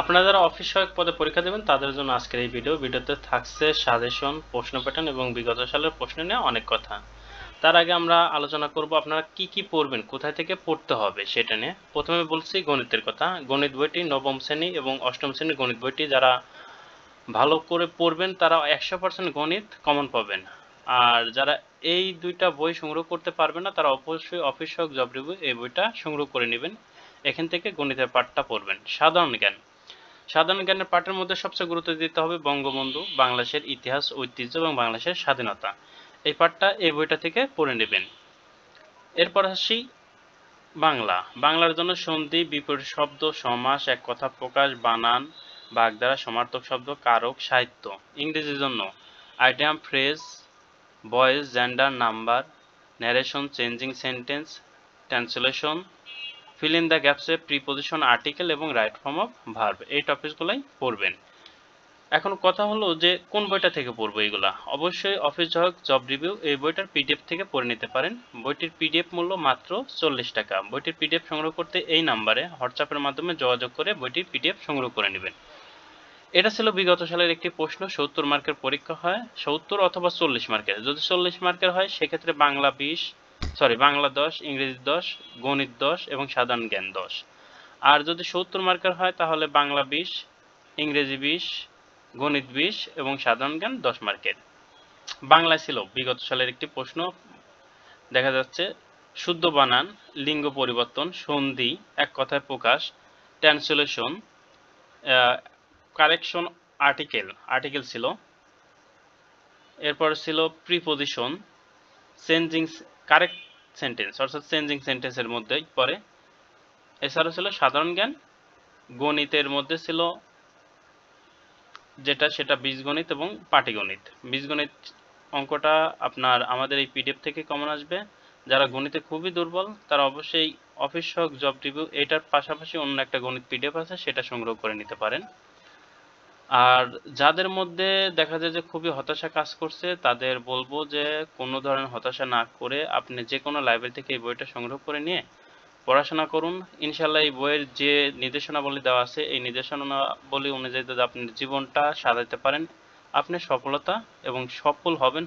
আপনারা যারা অফিস সহায়ক পদে পরীক্ষা দেবেন তাদের জন্য আজকের এই ভিডিও ভিডিওতে থাকছে সাজেশন প্রশ্ন প্যাটার্ন এবং বিগত সালের প্রশ্ন নিয়ে অনেক কথা তার আগে আমরা আলোচনা করব আপনারা কি কি পড়বেন কোথায় থেকে পড়তে হবে সেটা নিয়ে প্রথমে বলছি গণিতের কথা গণিত বইটি নবম শ্রেণী এবং অষ্টম শ্রেণীর গণিত বইটি যারা ভালো করে পড়বেন তারা একশো পার্সেন্ট গণিত কমন পাবেন আর যারা এই দুইটা বই সংগ্রহ করতে পারবে না তারা অবশ্যই অফিস সহায়ক জব রিভিউ এই বইটা সংগ্রহ করে নেবেন এখান থেকে গণিতের পাঠটা পড়বেন সাধারণ জ্ঞান সাধারণ জ্ঞানের পাঠের মধ্যে সবচেয়ে গুরুত্ব দিতে হবে বঙ্গবন্ধু বাংলাদেশের ইতিহাস ঐতিহ্য এবং বাংলাদেশের স্বাধীনতা এই পাঠটা এই বইটা থেকে পড়ে নেবেন এরপর আসি বাংলা বাংলার জন্য সন্ধি বিপরীত শব্দ সমাস এক কথা প্রকাশ বানান বাগদারা সমার্থক শব্দ কারক সাহিত্য ইংরেজির জন্য item phrase voice gender number narration changing sentence translation fill in the গ্যাপসে প্রিপোজিশন আর্টিকেল এবং রাইট ফর্ম অফ ভার্ব এই টপিকসগুলাই পড়বেন এখন কথা হলো যে কোন বইটা থেকে পড়বো এইগুলা অবশ্যই অফিস হক জব রিভিউ এই বইটার পিডিএফ থেকে পড়ে নিতে পারেন বইটির পিডিএফ মূল্য মাত্র চল্লিশ টাকা বইটির পিডিএফ সংগ্রহ করতে এই নাম্বারে হোয়াটসঅ্যাপের মাধ্যমে যোগাযোগ করে বইটির পিডিএফ সংগ্রহ করে নেবেন এটা ছিল বিগত সালের একটি প্রশ্ন সত্তর মার্কের পরীক্ষা হয় সত্তর অথবা চল্লিশ মার্কের যদি চল্লিশ মার্কের হয় সেক্ষেত্রে বাংলা বিশ সরি বাংলা দশ ইংরেজি দশ গণিত দশ এবং সাধারণ জ্ঞান দশ আর যদি সত্তর মার্কার হয় তাহলে বাংলা বিশ ইংরেজি বিশ গণিত বিশ এবং সাধারণ জ্ঞান দশ মার্কের বাংলা ছিল বিগত সালের একটি প্রশ্ন দেখা যাচ্ছে শুদ্ধ বানান লিঙ্গ পরিবর্তন সন্ধি এক কথায় প্রকাশ ট্রান্সলেশন কারেকশন আর্টিকেল আর্টিকেল ছিল এরপর ছিল প্রিপোজিশন চেঞ্জিং কারেক্ট সেন্টেন্স অর্থাৎ চেঞ্জিং সেন্টেন্সের মধ্যেই পড়ে এছাড়াও ছিল সাধারণ জ্ঞান গণিতের মধ্যে ছিল যেটা সেটা বীজগণিত এবং পাটিগণিত বীজগণিত অঙ্কটা আপনার আমাদের এই পিডিএফ থেকে কমন আসবে যারা গণিতে খুবই দুর্বল তারা অবশ্যই অফিস সহ জব রিভিউ এটার পাশাপাশি অন্য একটা গণিত পিডিএফ আছে সেটা সংগ্রহ করে নিতে পারেন আর যাদের মধ্যে দেখা যায় যে খুবই হতাশা কাজ করছে তাদের বলবো যে কোনো ধরনের হতাশা না করে আপনি যে কোনো লাইব্রেরি থেকে এই বইটা সংগ্রহ করে নিয়ে পড়াশোনা করুন ইনশাল্লাহ এই বইয়ের যে নির্দেশনাবলী দেওয়া আছে এই নির্দেশনাবলী অনুযায়ী যদি আপনি জীবনটা সাজাতে পারেন আপনি সফলতা এবং সফল হবেন